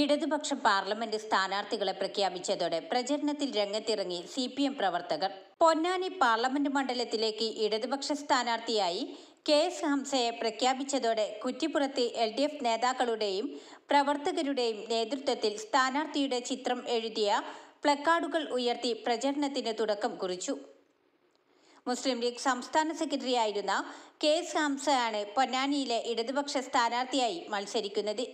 ഇടതുപക്ഷ പാർലമെന്റ് സ്ഥാനാർത്ഥികളെ പ്രഖ്യാപിച്ചതോടെ പ്രചരണത്തിൽ രംഗത്തിറങ്ങി സി പി എം പ്രവർത്തകർ പൊന്നാനി പാർലമെന്റ് മണ്ഡലത്തിലേക്ക് ഇടതുപക്ഷ സ്ഥാനാർത്ഥിയായി കെ എസ് ഹംസയെ പ്രഖ്യാപിച്ചതോടെ കുറ്റിപ്പുറത്ത് എൽ ഡി എഫ് നേതാക്കളുടെയും പ്രവർത്തകരുടെയും നേതൃത്വത്തിൽ സ്ഥാനാർത്ഥിയുടെ ചിത്രം എഴുതിയ പ്ലക്കാർഡുകൾ ഉയർത്തി പ്രചരണത്തിന് തുടക്കം കുറിച്ചു മുസ്ലിം ലീഗ് സംസ്ഥാന സെക്രട്ടറിയായിരുന്ന കെ എസ് ഹംസയാണ് പൊന്നാനിയിലെ ഇടതുപക്ഷ സ്ഥാനാർത്ഥിയായി മത്സരിക്കുന്നത്